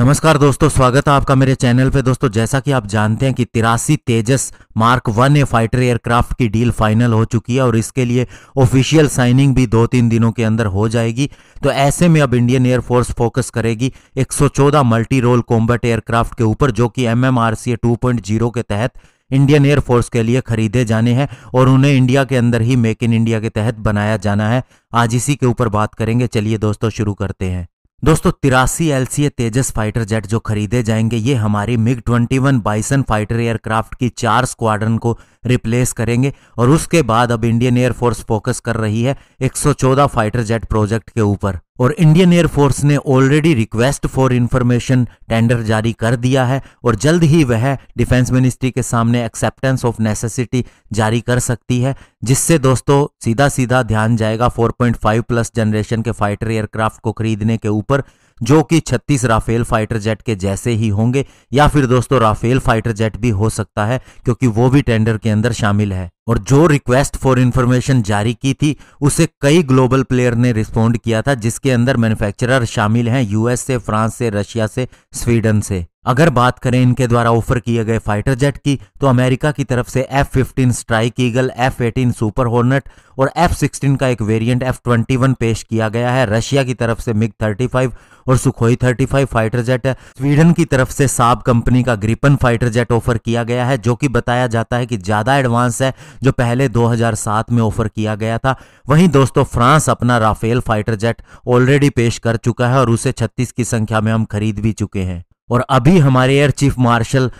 नमस्कार दोस्तों स्वागत है आपका मेरे चैनल पे दोस्तों जैसा कि आप जानते हैं कि तिरासी Tejas mark one A fighter aircraft की डील फाइनल हो चुकी है और इसके लिए ऑफिशियल साइनिंग भी दो तीन दिनों के अंदर हो जाएगी तो ऐसे में अब इंडियन एयरफोर्स फोकस करेगी 114 मल्टी रोल कॉम्बैट एयरक्राफ्ट के ऊपर जो कि एम एम आर सी के तहत इंडियन एयरफोर्स के लिए खरीदे जाने हैं और उन्हें इंडिया के अंदर ही मेक इन इंडिया के तहत बनाया जाना है आज इसी के ऊपर बात करेंगे चलिए दोस्तों शुरू करते हैं दोस्तों तिरासी एल तेजस फाइटर जेट जो खरीदे जाएंगे ये हमारी मिग 21 बाइसन फाइटर एयरक्राफ्ट की चार स्क्वाड्रन को रिप्लेस करेंगे और उसके बाद अब इंडियन एयरफोर्स फोकस कर रही है 114 फाइटर जेट प्रोजेक्ट के ऊपर और इंडियन एयरफोर्स ने already request for information tender जारी कर दिया है और जल्द ही वह डिफेंस मिनिस्ट्री के सामने एक्सेप्टेंस ऑफ नेसेसिटी जारी कर सकती है जिससे दोस्तों सीधा सीधा ध्यान जाएगा 4.5 प्लस जनरेशन के फाइटर एयरक्राफ्ट को खरीदने के ऊपर जो कि 36 राफेल फाइटर जेट के जैसे ही होंगे या फिर दोस्तों राफेल फाइटर जेट भी हो सकता है क्योंकि वो भी टेंडर के अंदर शामिल है और जो रिक्वेस्ट फॉर इंफॉर्मेशन जारी की थी उसे कई ग्लोबल प्लेयर ने रिस्पोंड किया था जिसके अंदर मैन्युफैक्चरर शामिल हैं यूएस से फ्रांस से रशिया से स्वीडन से अगर बात करें इनके द्वारा ऑफर किए गए फाइटर जेट की तो अमेरिका की तरफ से F fifteen strike eagle F eighteen super hornet और एफ सिक्सटीन का एक वेरिएंट एफ ट्वेंटी वन पेश किया गया है रशिया की तरफ से मिग थर्टी फाइव और Sukhoi thirty five fighter jet है स्वीडन की तरफ से साब कंपनी का ग्रिपन फाइटर जेट ऑफर किया गया है जो कि बताया जाता है कि ज़्यादा एडवांस है जो पहले सात में ऑफर किया गया था वहीं दोस्तों फ्रांस अपना राफेल फाइटर जेट ऑलरेडी पेश कर चुका है और उसे छत्तीस की संख्या में हम खरीद भी चुके हैं और अभी हमारे air chief marshal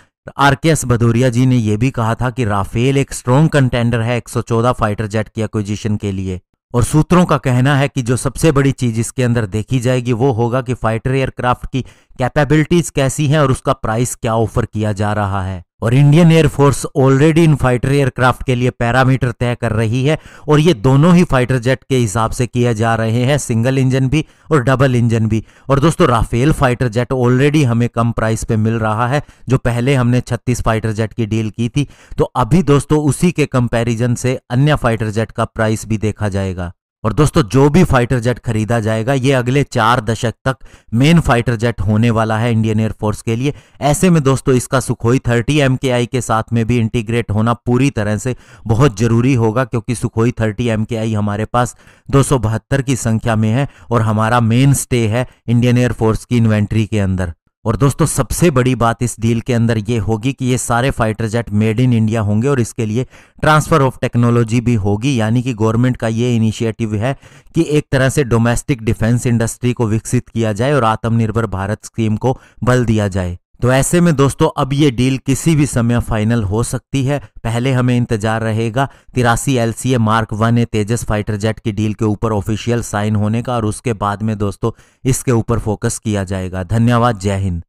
R K S Bhadauria ji ने यह भी कहा था कि राफेल एक स्ट्रॉन्ग कंटेंडर है 114 फाइटर जेट की एक्विजिशन के लिए और सूत्रों का कहना है कि जो सबसे बड़ी चीज इसके अंदर देखी जाएगी वो होगा कि फाइटर एयरक्राफ्ट की कैपेबिलिटीज कैसी हैं और उसका प्राइस क्या ऑफर किया जा रहा है और इंडियन एयरफोर्स ऑलरेडी इन फाइटर एयरक्राफ्ट के लिए पैरामीटर तय कर रही है और ये दोनों ही फाइटर जेट के हिसाब से किए जा रहे हैं सिंगल इंजन भी और डबल इंजन भी और दोस्तों राफेल फाइटर जेट ऑलरेडी हमें कम प्राइस पे मिल रहा है जो पहले हमने 36 फाइटर जेट की डील की थी तो अभी दोस्तों उसी के कंपेरिजन से अन्य फाइटर जेट का प्राइस भी देखा जाएगा और दोस्तों जो भी फाइटर जेट खरीदा जाएगा ये अगले चार दशक तक मेन फाइटर जेट होने वाला है इंडियन एयरफोर्स के लिए ऐसे में दोस्तों इसका सुखोई थर्टी एम के आई के साथ में भी इंटीग्रेट होना पूरी तरह से बहुत जरूरी होगा क्योंकि सुखोई थर्टी एम के आई हमारे पास दो की संख्या में है और हमारा मेन स्टे है इंडियन एयरफोर्स की इन्वेंट्री के अंदर और दोस्तों सबसे बड़ी बात इस डील के अंदर ये होगी कि ये सारे fighter jet made in India होंगे और इसके लिए ट्रांसफर ऑफ टेक्नोलॉजी भी होगी यानी कि गवर्नमेंट का ये इनिशिएटिव है कि एक तरह से डोमेस्टिक डिफेंस इंडस्ट्री को विकसित किया जाए और आत्मनिर्भर भारत स्कीम को बल दिया जाए तो ऐसे में दोस्तों अब ये डील किसी भी समय फाइनल हो सकती है पहले हमें इंतजार रहेगा तिरासी L C A mark one A Tejas fighter jet की डील के ऊपर ऑफिशियल साइन होने का और उसके बाद में दोस्तों इसके ऊपर फोकस किया जाएगा धन्यवाद जय हिंद